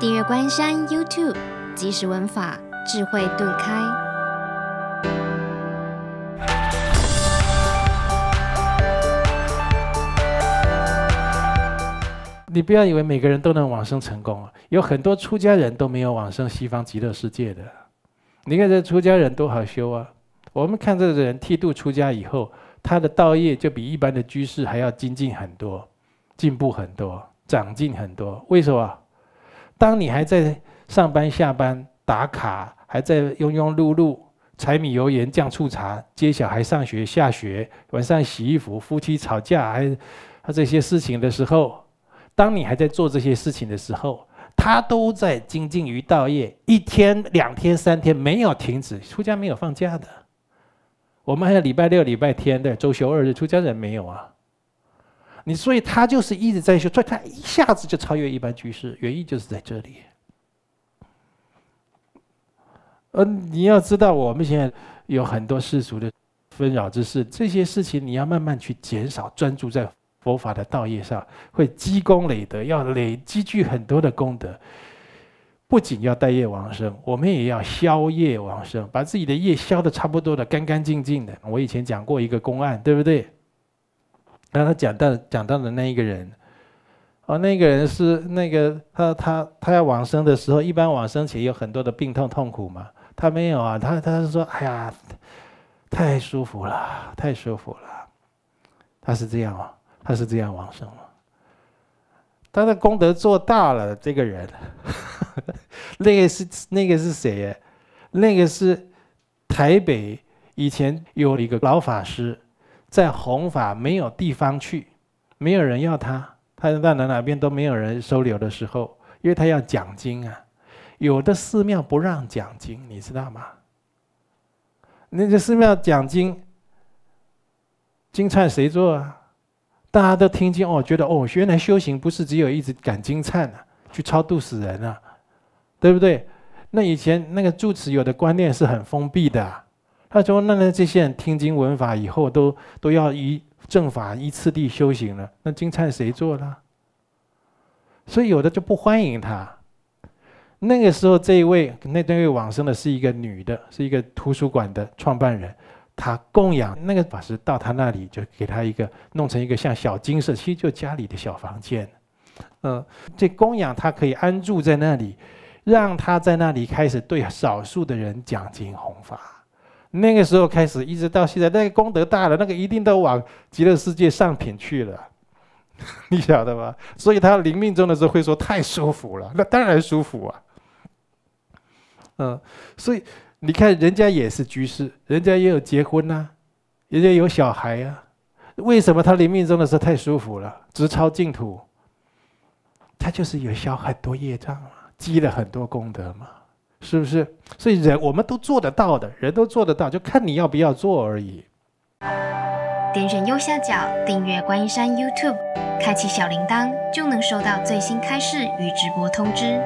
订阅关山 YouTube，即时文法，智慧顿开。你不要以为每个人都能往生成功啊，有很多出家人都没有往生西方极乐世界的。你看这出家人多好修啊！我们看这个人剃度出家以后，他的道业就比一般的居士还要精进很多，进步很多，长进很多。为什么？当你还在上班、下班、打卡，还在庸庸碌碌、柴米油盐酱醋茶、接小孩上学、下学、晚上洗衣服、夫妻吵架，还他这些事情的时候，当你还在做这些事情的时候，他都在精进于道业，一天、两天、三天没有停止。出家没有放假的，我们还有礼拜六、礼拜天的周休二日，出家人没有啊。你所以他就是一直在修，所以他一下子就超越一般居士，原因就是在这里。嗯，你要知道，我们现在有很多世俗的纷扰之事，这些事情你要慢慢去减少，专注在佛法的道业上，会积功累德，要累积聚很多的功德。不仅要带业往生，我们也要消业往生，把自己的业消的差不多的，干干净净的。我以前讲过一个公案，对不对？然后他讲到讲到的那一个人，哦，那个人是那个他他他要往生的时候，一般往生前有很多的病痛痛苦嘛，他没有啊，他他是说，哎呀，太舒服了，太舒服了，他是这样哦，他是这样往生嘛，他的功德做大了，这个人，那个是那个是谁？那个是台北以前有一个老法师。在弘法没有地方去，没有人要他，他到哪哪边都没有人收留的时候，因为他要讲经啊。有的寺庙不让讲经，你知道吗？那些寺庙讲经，经忏谁做啊？大家都听经哦，觉得哦，原来修行不是只有一直赶经忏啊，去超度死人啊，对不对？那以前那个住持有的观念是很封闭的。他说：“那那这些人听经闻法以后，都都要依正法依次第修行了。那金忏谁做呢？所以有的就不欢迎他。那个时候，这一位那这位往生的是一个女的，是一个图书馆的创办人。她供养那个法师到她那里，就给她一个弄成一个像小金色，其实就家里的小房间。嗯，这供养他可以安住在那里，让他在那里开始对少数的人讲经弘法。”那个时候开始，一直到现在，那个功德大了，那个一定都往极乐世界上品去了，你晓得吗？所以他临命终的时候会说太舒服了，那当然舒服啊。嗯，所以你看人家也是居士，人家也有结婚啊，人家有小孩啊，为什么他临命终的时候太舒服了，直超净土？他就是有消很多业障嘛，积了很多功德嘛。是不是？所以人我们都做得到的，人都做得到，就看你要不要做而已。点选右下角订阅观音山 YouTube，开启小铃铛就能收到最新开示与直播通知。